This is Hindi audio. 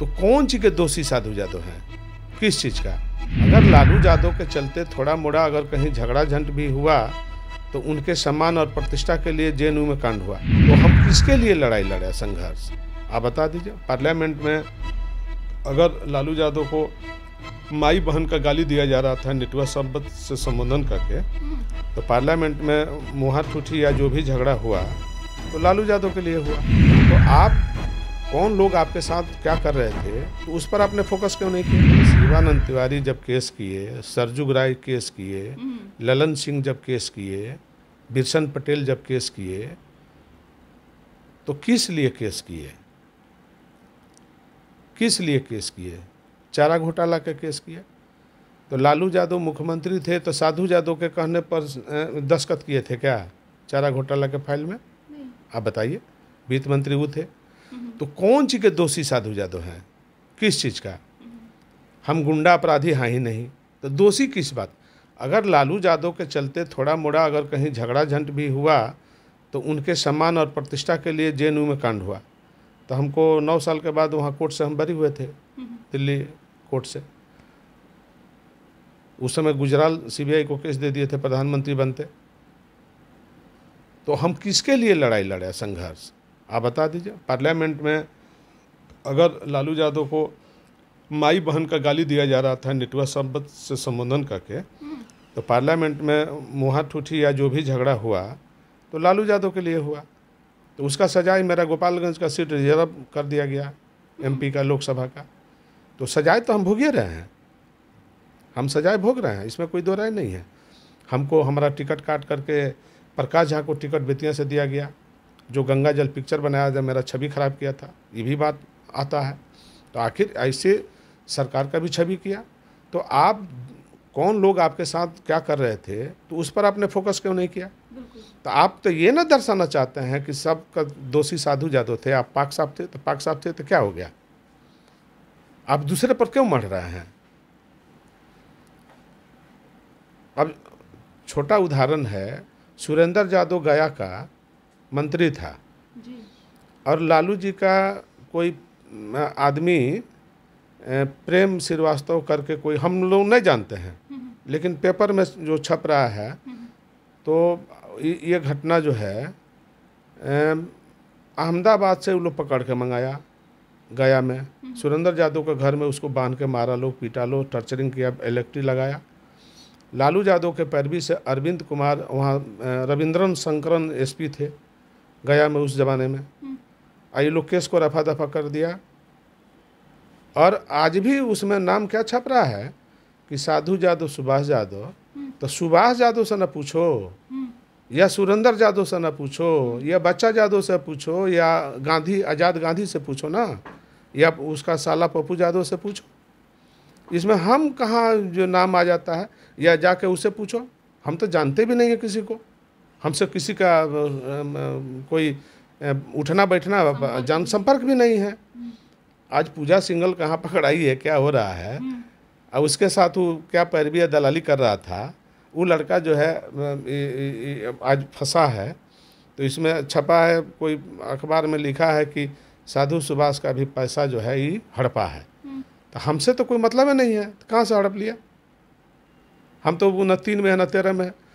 तो कौन चीज के दोषी साधु जादव हैं किस चीज़ का अगर लालू जादव के चलते थोड़ा मोड़ा अगर कहीं झगड़ा झंड भी हुआ तो उनके सम्मान और प्रतिष्ठा के लिए जे में कांड हुआ तो हम किसके लिए लड़ाई लड़े संघर्ष आप बता दीजिए पार्लियामेंट में अगर लालू यादव को माई बहन का गाली दिया जा रहा था नेटवर्क शब्द से संबोधन करके तो पार्लियामेंट में मुहार ठूठी या जो भी झगड़ा हुआ तो लालू यादव के लिए हुआ तो आप कौन लोग आपके साथ क्या कर रहे थे तो उस पर आपने फोकस क्यों नहीं किया शिवानंद तिवारी जब केस किए सरजुग राय केस किए हम्म। ललन सिंह जब केस किए बिरसन पटेल जब केस किए तो किस लिए केस किए किस लिए केस किए चारा घोटाला का केस किया तो लालू यादव मुख्यमंत्री थे तो साधु यादव के कहने पर दस्खत किए थे क्या चारा घोटाला के फाइल में आप बताइए वित्त मंत्री वो थे तो कौन चीज़ के दोषी साधु जादव हैं किस चीज़ का हम गुंडा अपराधी हाँ ही नहीं तो दोषी किस बात अगर लालू यादव के चलते थोड़ा मोड़ा अगर कहीं झगड़ा झंट भी हुआ तो उनके सम्मान और प्रतिष्ठा के लिए जे में कांड हुआ तो हमको नौ साल के बाद वहाँ कोर्ट से हम बरी हुए थे दिल्ली कोर्ट से उस समय गुजराल सीबीआई को केस दे दिए थे प्रधानमंत्री बनते तो हम किसके लिए लड़ाई लड़े संघर्ष आप बता दीजिए पार्लियामेंट में अगर लालू यादव को माई बहन का गाली दिया जा रहा था नेटवर्क संबंध से संबोधन करके तो पार्लियामेंट में मुहा ठूठी या जो भी झगड़ा हुआ तो लालू यादव के लिए हुआ तो उसका सजाए मेरा गोपालगंज का सीट रिजर्व कर दिया गया एमपी का लोकसभा का तो सजाए तो हम भोगे रहे हैं हम सजाए भोग रहे हैं इसमें कोई दो राय नहीं है हमको हमारा टिकट काट करके प्रकाश झा को टिकट बेतिया से दिया गया जो गंगा जल पिक्चर बनाया था मेरा छवि खराब किया था ये भी बात आता है तो आखिर ऐसे सरकार का भी छवि किया तो आप कौन लोग आपके साथ क्या कर रहे थे तो उस पर आपने फोकस क्यों नहीं किया तो आप तो ये ना दर्शाना चाहते हैं कि सब का दोषी साधु जादव थे आप पाक साहब थे तो पाक साहब थे तो क्या हो गया आप दूसरे पर क्यों मर रहे हैं अब छोटा उदाहरण है सुरेंद्र जादव गया का मंत्री था जी। और लालू जी का कोई आदमी प्रेम श्रीवास्तव करके कोई हम लोग नहीं जानते हैं हम्म, हम्म। लेकिन पेपर में जो छप रहा है हम्म, तो ये घटना जो है अहमदाबाद से वो लोग पकड़ के मंगाया गया में सुरेंद्र यादव के घर में उसको बांध के मारा लो पीटा लो टर्चरिंग किया इलेक्ट्री लगाया लालू यादव के पैरवी से अरविंद कुमार वहाँ रविंद्रन शंकरन एसपी थे गया में उस ज़माने में लोग केस को रफा दफा कर दिया और आज भी उसमें नाम क्या छप रहा है कि साधु जादव सुभाष जादव हम्म। तो सुभाष जादव से ना पूछो हम्म। या सुरेंद्र जादव से ना पूछो हम्म। या बच्चा जादव से पूछो या गांधी आज़ाद गांधी से पूछो ना या उसका साला पप्पू जादव से पूछो इसमें हम कहाँ जो नाम आ जाता है या जाके उसे पूछो हम तो जानते भी नहीं हैं किसी को हमसे किसी का कोई उठना बैठना जनसंपर्क भी नहीं है आज पूजा सिंगल कहाँ पकड़ाई है क्या हो रहा है और हम्म। उसके साथ वो क्या पैरवी दलाली कर रहा था वो लड़का जो है आज फंसा है तो इसमें छपा है कोई अखबार में लिखा है कि साधु सुभाष का भी पैसा जो है ये हड़पा है हम्म। तो हमसे तो कोई मतलब है नहीं है तो कहाँ से हड़प लिया हम तो वो न तीन में है न तेरह में है